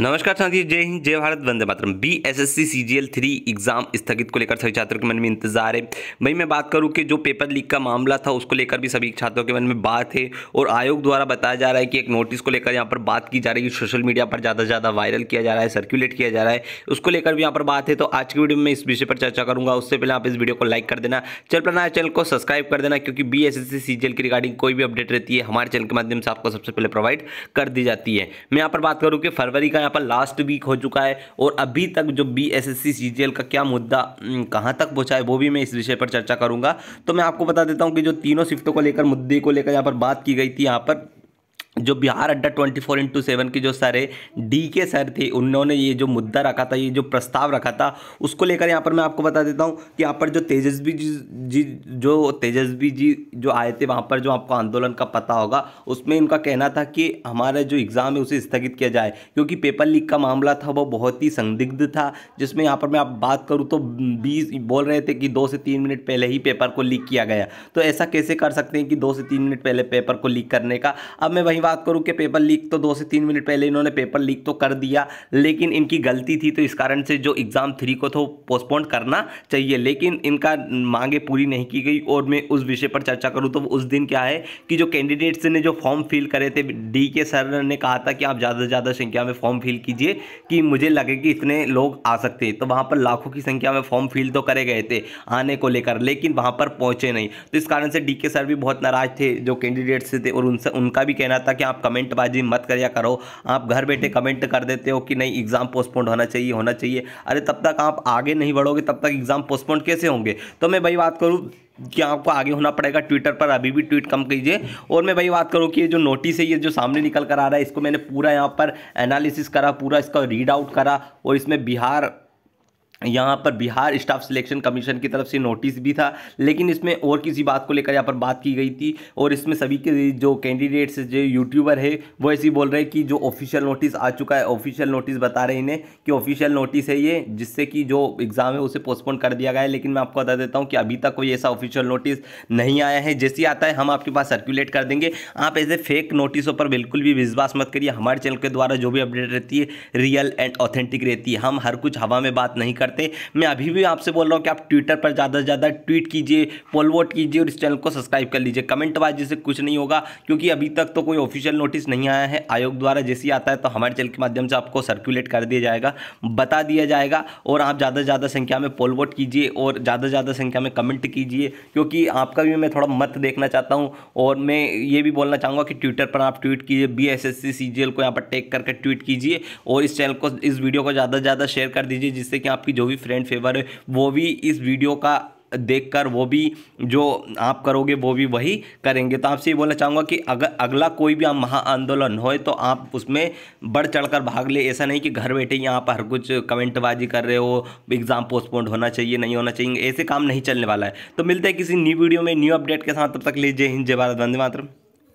नमस्कार साथी Jai Hind Jai Bharat Vande Mataram B S S C C G L three exam स्थगित को लेकर सभी छात्रों के मन में इंतजार है भाई मैं बात करूं कि जो पेपर लीक का मामला था उसको लेकर भी सभी छात्रों के मन में बात है और आयोग द्वारा बताया जा रहा है कि एक नोटिस को लेकर यहाँ पर बात की जा रही है सोशल मीडिया पर ज़्यादा से ज़्यादा वायरल किया जा रहा है सर्कुलेट किया जा रहा है उसको लेकर भी यहाँ पर बात है तो आज की वीडियो में इस विषय पर चर्चा करूँगा उससे पहले आप इस वीडियो को लाइक कर देना चल पर चैनल को सब्सक्राइब कर देना क्योंकि B S S C C G L की रिगार्डिंग कोई भी अपडेट रहती है हमारे चैनल के माध्यम से आपको सबसे पहले प्रोवाइड कर दी जाती है मैं यहाँ पर बात करूँ कि फरवरी का यहाँ पर लास्ट वीक हो चुका है और अभी तक जो बी एस एस सी का क्या मुद्दा हम्म, कहाँ तक पहुँचा है वो भी मैं इस विषय पर चर्चा करूँगा तो मैं आपको बता देता हूँ कि जो तीनों शिफ्टों को लेकर मुद्दे को लेकर यहाँ पर बात की गई थी यहाँ पर जो बिहार अड्डा ट्वेंटी फोर इंटू सेवन के जो सर है डी के सर थे उन्होंने ये जो मुद्दा रखा था ये जो प्रस्ताव रखा था उसको लेकर यहाँ पर मैं आपको बता देता हूँ कि यहाँ पर जो तेजस्वी जी जी जो तेजस्वी जी जो आए थे वहाँ पर जो आपको आंदोलन का पता होगा उसमें इनका कहना था कि हमारा जो एग्ज़ाम है उसे स्थगित किया जाए क्योंकि पेपर लीक का मामला था वो बहुत ही संदिग्ध था जिसमें यहाँ पर मैं आप बात करूँ तो बीस बोल रहे थे कि दो से तीन मिनट पहले ही पेपर को लीक किया गया तो ऐसा कैसे कर सकते हैं कि दो से तीन मिनट पहले पेपर को लीक करने का अब मैं वहीं बात करूं कि पेपर लीक तो दो से तीन मिनट पहले इन्होंने पेपर लीक तो कर दिया लेकिन इनकी गलती थी तो इस कारण से जो एग्ज़ाम थ्री को तो पोस्टपोन करना चाहिए लेकिन इनका मांगे पूरी नहीं की गई और मैं उस विषय पर चर्चा करूँ तो उस दिन क्या है कि जो कैंडिडेट्स ने जो फॉर्म फिल करे थे डी के सर ने कहा था कि आप ज़्यादा से ज़्यादा संख्या में फॉर्म फिल कीजिए कि मुझे लगे कि इतने लोग आ सकते हैं तो वहाँ पर लाखों की संख्या में फॉर्म फिल तो करे गए थे आने को लेकर लेकिन वहाँ पर पहुँचे नहीं तो इस कारण से डी के सर भी बहुत नाराज़ थे जो कैंडिडेट्स थे और उनसे उनका भी कहना था कि आप कमेंटबाजी मत करिया करो आप घर बैठे कमेंट कर देते हो कि नहीं एग्ज़ाम पोस्टपोन होना चाहिए होना चाहिए अरे तब तक आप आगे नहीं बढ़ोगे तब तक एग्ज़ाम पोस्टपोन कैसे होंगे तो मैं भाई बात करूँ कि आपको आगे होना पड़ेगा ट्विटर पर अभी भी ट्वीट कम कीजिए और मैं भाई बात करूँ कि ये जो नोटिस है ये जो सामने निकल कर आ रहा है इसको मैंने पूरा यहाँ पर एनालिसिस करा पूरा इसका रीड आउट करा और इसमें बिहार यहाँ पर बिहार स्टाफ सिलेक्शन कमीशन की तरफ से नोटिस भी था लेकिन इसमें और किसी बात को लेकर यहाँ पर बात की गई थी और इसमें सभी के जो कैंडिडेट्स जो यूट्यूबर है वो ऐसे ही बोल रहे हैं कि जो ऑफिशियल नोटिस आ चुका है ऑफिशियल नोटिस बता रहे इन्हें कि ऑफिशियल नोटिस है ये जिससे कि जो एग्ज़ाम है उसे पोस्टपोन कर दिया गया है लेकिन मैं आपको बता देता हूँ कि अभी तक कोई ऐसा ऑफिशियल नोटिस नहीं आया है जैसे आता है हम आपके पास सर्कुलेट कर देंगे आप ऐसे फेक नोटिसों पर बिल्कुल भी विश्वास मत करिए हमारे चैनल के द्वारा जो भी अपडेट रहती है रियल एंड ऑथेंटिक रहती है हम हर कुछ हवा में बात नहीं कर करते मैं अभी भी आपसे बोल रहा हूँ कि आप ट्विटर पर ज़्यादा से ज़्यादा ट्वीट कीजिए पोल वोट कीजिए और इस चैनल को सब्सक्राइब कर लीजिए कमेंट वाइज जैसे कुछ नहीं होगा क्योंकि अभी तक तो कोई ऑफिशियल नोटिस नहीं आया है आयोग द्वारा जैसे आता है तो हमारे चैनल के माध्यम से आपको सर्कुलेट कर दिया जाएगा बता दिया जाएगा और आप ज़्यादा से ज़्यादा संख्या में पोल वोट कीजिए और ज़्यादा से ज़्यादा संख्या में कमेंट कीजिए क्योंकि आपका भी मैं थोड़ा मत देखना चाहता हूँ और मैं ये भी बोलना चाहूँगा कि ट्विटर पर आप ट्वीट कीजिए बी एस एस सी को यहाँ पर टेक करके ट्वीट कीजिए और इस चैनल को इस वीडियो को ज़्यादा से ज़्यादा शेयर कर दीजिए जिससे कि आपकी जो भी फ्रेंड फेवर है वो भी इस वीडियो का देखकर वो भी जो आप करोगे वो भी वही करेंगे तो आपसे ये बोलना चाहूँगा कि अगर अगला कोई भी महा आंदोलन हो तो आप उसमें बढ़ चढ़कर भाग ले ऐसा नहीं कि घर बैठे ही आप हर कुछ कमेंटबाजी कर रहे हो एग्ज़ाम पोस्टपोन होना चाहिए नहीं होना चाहिए ऐसे काम नहीं चलने वाला है तो मिलते हैं किसी न्यू वीडियो में न्यू अपडेट के साथ तब तक लीजिए हिंद जय भारत वंदे मातरम